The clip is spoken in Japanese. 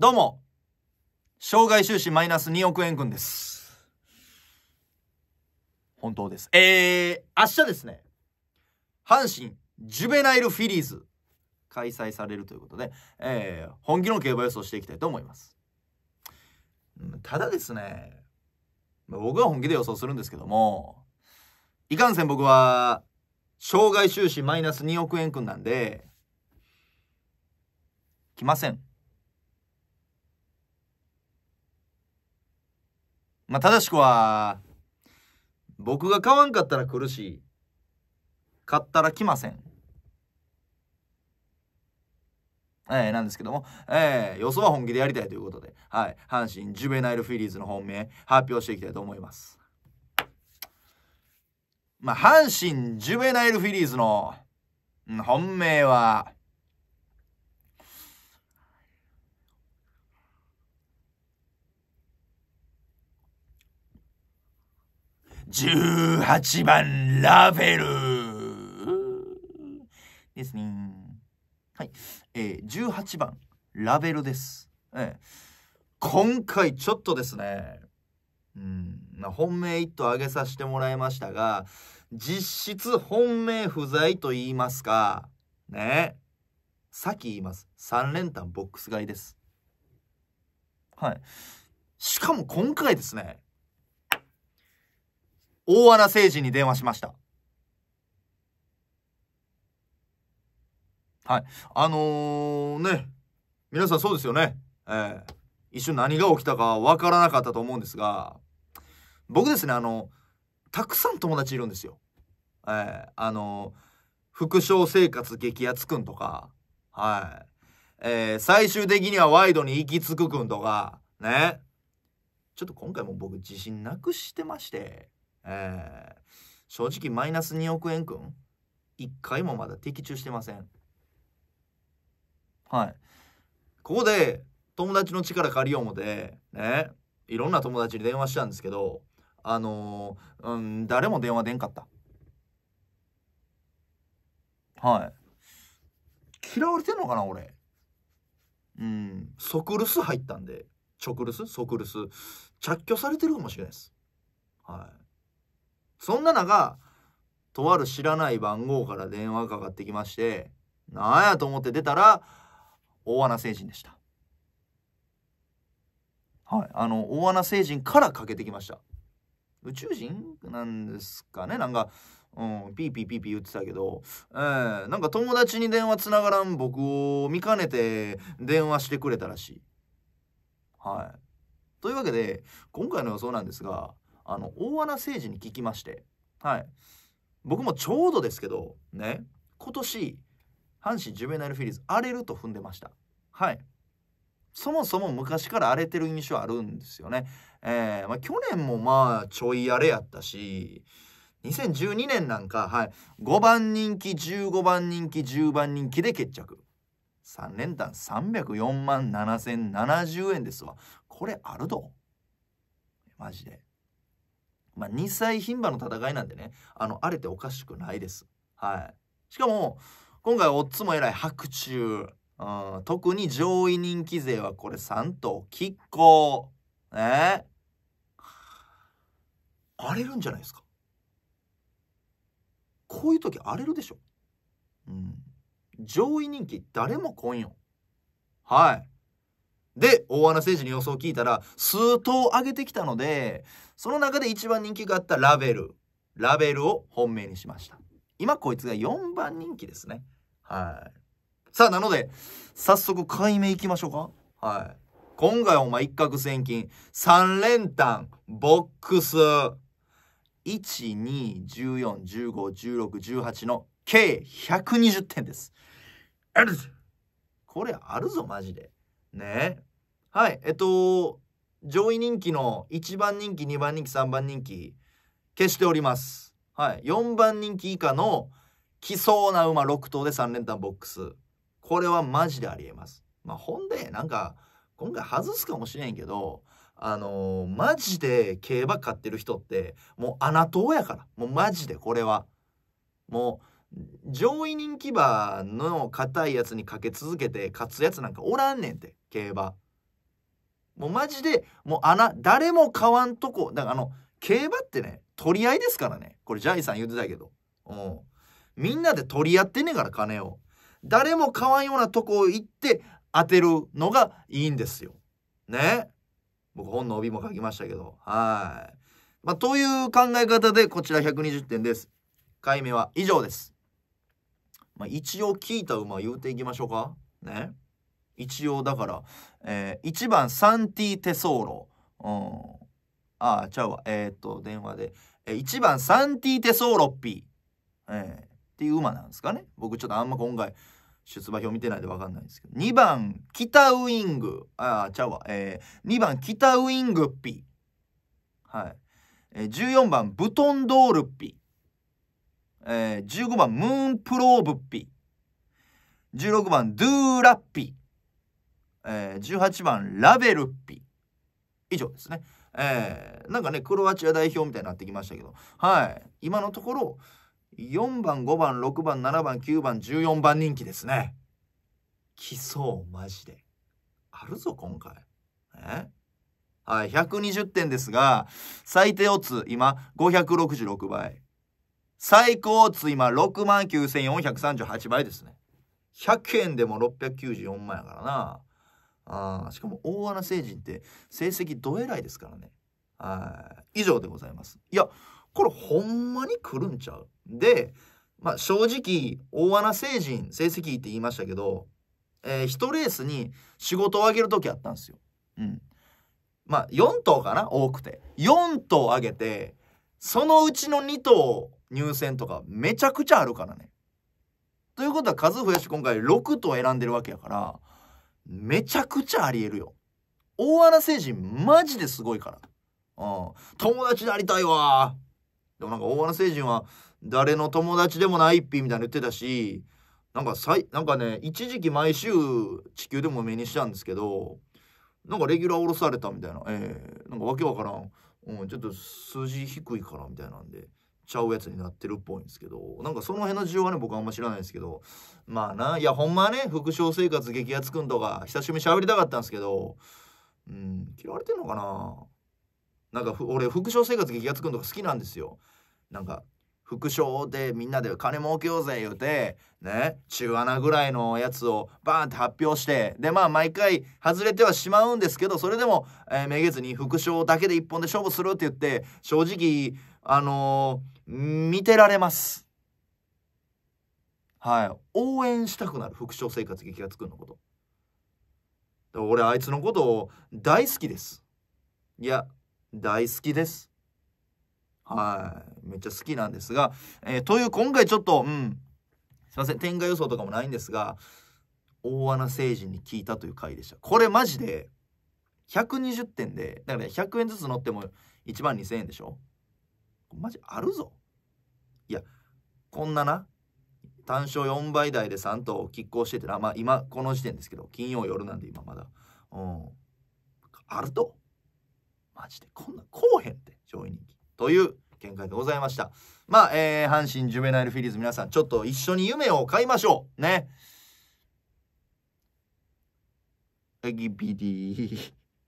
どうも、障害収支マイナス2億円くんです。本当です。えー、明日ですね、阪神ジュベナイルフィリーズ開催されるということで、えー、本気の競馬予想していきたいと思います。ただですね、僕は本気で予想するんですけども、いかんせん僕は、障害収支マイナス2億円くんなんで、来ません。まあ、正しくは、僕が買わんかったら来るし、買ったら来ません。えー、なんですけども、えー、予想は本気でやりたいということで、はい、阪神ジュベナイルフィリーズの本命発表していきたいと思います。まあ、阪神ジュベナイルフィリーズの、うん、本命は、18番ラベルですね。はい。えー、18番ラベルです。ええ、今回ちょっとですね、うん、本命1頭挙げさせてもらいましたが、実質本命不在と言いますか、ね。さっき言います。3連単ボックス買いです。はい。しかも今回ですね、大穴誠治に電話しました。はい。あのー、ね、皆さんそうですよね。えー、一瞬何が起きたかわからなかったと思うんですが、僕ですね、あの、たくさん友達いるんですよ。えー、あのー、副賞生活激アツくんとか、はい。えー、最終的にはワイドに行き着くくんとか、ね。ちょっと今回も僕自信なくしてまして、えー、正直マイナス2億円くん1回もまだ的中してませんはいここで友達の力借りようもでねいろんな友達に電話したんですけどあのー、うん誰も電話出んかったはい嫌われてんのかな俺うん即留守入ったんで直留守即留守着去されてるかもしれないですはいそんな中とある知らない番号から電話かかってきましてなんやと思って出たら大穴星人でしたはいあの大穴星人からかけてきました宇宙人なんですかねなんか、うん、ピーピーピーピー言ってたけど、えー、なんか友達に電話つながらん僕を見かねて電話してくれたらしい。はい。というわけで今回の予想なんですがあの大穴誠治に聞きましてはい僕もちょうどですけどね今年阪神ジュベナイルフィリーズ荒れると踏んでましたはいそもそも昔から荒れてる印象あるんですよねえー、まあ、去年もまあちょい荒れやったし2012年なんか、はい、5番人気15番人気10番人気で決着3連単304万7070円ですわこれあるどマジでまあ、2歳牝馬の戦いなんでね、あの、荒れておかしくないです。はい。しかも、今回オッつもえらい白昼。うん、特に上位人気勢はこれ3頭拮抗。ね荒れるんじゃないですか。こういう時荒れるでしょ。うん。上位人気誰も来んよ。はい。で、大穴政治の予想を聞いたら、数頭上げてきたので、その中で一番人気があったラベル。ラベルを本命にしました。今こいつが4番人気ですね。はい。さあ、なので、早速解明いきましょうか。はい。今回お前一攫千金、3連単、ボックス、1214151618の計120点です。これあるぞ、マジで。ねはいえっと上位人気の1番人気2番人気3番人気消しておりますはい4番人気以下の来そうな馬6頭で3連単ボックスこれはマジでありえますまあほんでなんか今回外すかもしれんけどあのー、マジで競馬買ってる人ってもう穴党やからもうマジでこれはもう上位人気馬の硬いやつにかけ続けて勝つやつなんかおらんねんて競馬。もうマジで、もう穴、誰も買わんとこ。だからあの、競馬ってね、取り合いですからね。これジャイさん言ってたけど。うん。みんなで取り合ってんねえから、金を。誰も買わんようなとこ行って当てるのがいいんですよ。ね。僕本の帯も書きましたけど。はい。まあ、という考え方でこちら120点です。解目は以上です。まあ、一応聞いた馬言うていきましょうか。ね。一応だから、えー、1番サンティ・テソーロ、うん、ああちゃうわえー、っと電話で、えー、1番サンティ・テソーロッピー、えー、っていう馬なんですかね僕ちょっとあんま今回出馬表見てないで分かんないですけど2番北ウイングああちゃうわ、えー、2番北ウイングッピーはい、えー、14番ブトンドールッピー、えー、15番ムーンプローブッピー16番ドゥーラッピーえ18番ラベルッピ以上ですね。えー、なんかねクロアチア代表みたいになってきましたけどはい今のところ4番5番6番7番9番14番人気ですね。来そうマジで。あるぞ今回。ね、はい、120点ですが、最低オッズ今566倍。最高オッズ今69,438倍ですね。100円でも694万やからな。あしかも大穴成人って成績どえらいですからね。はい。以上でございます。いや、これほんまに来るんちゃうで、まあ、正直、大穴成人、成績いいって言いましたけど、えー、1レースに仕事をあげる時あったんですよ。うん。まあ、4頭かな多くて。4頭あげて、そのうちの2頭入選とかめちゃくちゃあるからね。ということは数増やして今回6頭選んでるわけやから、めちゃくちゃありえるよ。大穴星人マジですごいから。うん。友達でありたいわでもなんか大穴星人は誰の友達でもないっぴみたいな言ってたし、なんかさい、なんかね、一時期毎週地球でも目にしたんですけど、なんかレギュラー降ろされたみたいな、ええー、なんかわけわからん。うん、ちょっと数字低いからみたいなんで、ちゃうやつになってるっぽいんですけどなんかその辺の事情はね僕はあんま知らないですけどまあないやほんまね副将生活激アツくんとか久しぶりに喋りたかったんですけどうん嫌われてんのかななんか俺副将生活激アツくんとか好きなんですよなんか副将でみんなで金儲けようぜ言うてね中穴ぐらいのやつをバーンって発表してでまあ毎回外れてはしまうんですけどそれでも、えー、めげずに副将だけで一本で勝負するって言って正直あのー見てられます。はい。応援したくなる。副賞生活激アツくんのこと。俺、あいつのことを大好きです。いや、大好きです。はい。めっちゃ好きなんですが、えー、という今回ちょっと、うん、すいません、天下予想とかもないんですが、大穴星人に聞いたという回でした。これマジで、120点で、だから、ね、100円ずつ乗っても1万2000円でしょマジあるぞ。こんなな、単勝4倍台で3頭拮抗しててな、まあ今この時点ですけど、金曜夜なんで今まだ。うん。あると。マジでこんなこうへんって上位人気という見解でございましたまあ、えー、阪神ジュベナイルフィリーズ皆さんちょっと一緒に夢を買いましょうねギピディ